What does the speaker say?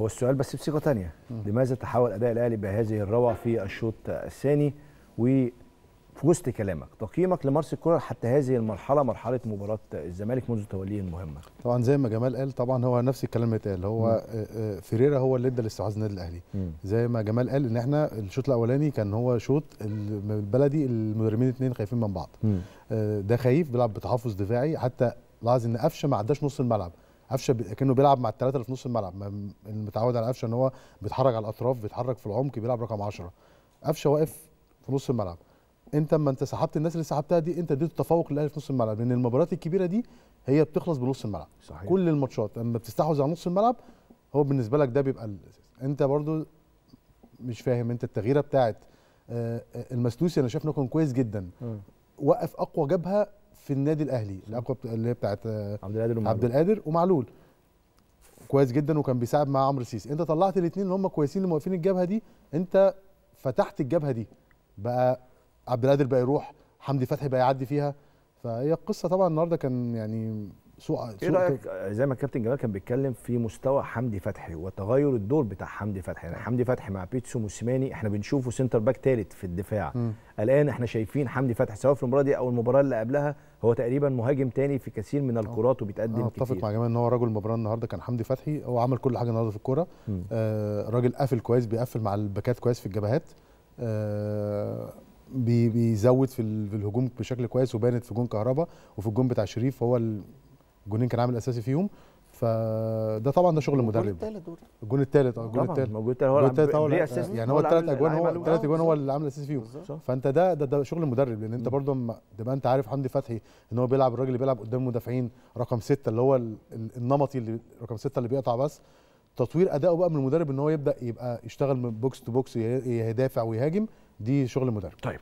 هو السؤال بس بصيغه ثانيه لماذا تحول اداء الاهلي بهذه الروعه في الشوط الثاني و في وسط كلامك تقييمك لمارس الكره حتى هذه المرحله مرحله مباراه الزمالك منذ توليه المهمه طبعا زي ما جمال قال طبعا هو نفس الكلام اللي اتقال هو آه، آه، فيريرا هو اللي ادى الاستحواذ للنادي الاهلي زي ما جمال قال ان احنا الشوط الاولاني كان هو شوط البلدي المدربين الاثنين خايفين من بعض آه، ده خايف بيلعب بتحفظ دفاعي حتى لاحظ ان قفشه ما عداش نص الملعب قفشه كانه بيلعب مع الثلاثه اللي في نص الملعب متعود على قفشه ان هو بيتحرك على الاطراف بيتحرك في العمق بيلعب رقم 10 قفشه واقف في نص الملعب انت اما انت سحبت الناس اللي سحبتها دي انت اديت التفوق للاهلي في نص الملعب لان المباريات الكبيره دي هي بتخلص بنص الملعب صحيح. كل الماتشات اما بتستحوذ على نص الملعب هو بالنسبه لك ده بيبقى الاساس انت برضو مش فاهم انت التغييره بتاعت آه، آه، المسلوسي انا شايف انه كان كويس جدا م. وقف اقوى جبهه في النادي الاهلي الاقوى اللي هي بتاعت آه، عبد القادر ومعلول. عبد القادر ومعلول كويس جدا وكان بيساعد مع عمرو سيس انت طلعت الاثنين اللي هم كويسين اللي موقفين الجبهه دي انت فتحت الجبهه دي بقى عبد القادر بقى يروح حمدي فتحي بقى يعدي فيها فهي القصه طبعا النهارده كان يعني سوء ايه رايك زي ما الكابتن جمال كان بيتكلم في مستوى حمدي فتحي وتغير الدور بتاع حمدي فتحي يعني حمدي فتحي مع بيتسو موسيماني احنا بنشوفه سنتر باك ثالث في الدفاع م. الان احنا شايفين حمدي فتحي سواء في المباراه دي او المباراه اللي قبلها هو تقريبا مهاجم تاني في كثير من آه. الكرات وبيتقدم أنا آه، كتير اتفق مع جمال ان هو رجل المباراه النهارده كان حمدي فتحي هو عمل كل حاجه النهارده في الكوره آه راجل قافل كويس بيقفل مع الباكات كويس في الجبهات آه بيزود في الهجوم بشكل كويس وبانت في جون كهربا وفي الجون بتاع شريف هو الجونين كان عامل اساسي فيهم فده طبعا ده شغل المدرب الجون الثالث اه الجون الثالث الجون الثالث هو يعني هو الثلاث اجوان هو الثلاث اجوان هو اللي عامل اساسي فيهم فانت ده ده, ده شغل المدرب لان انت برضه تبقى انت عارف حمدي فتحي ان هو بيلعب الراجل اللي بيلعب قدام مدافعين رقم سته اللي هو النمطي اللي رقم سته اللي بيقطع بس تطوير اداؤه بقى من المدرب ان هو يبدا يبقى يشتغل من بوكس تو بوكس يدافع ويهاجم دي شغل المدرب طيب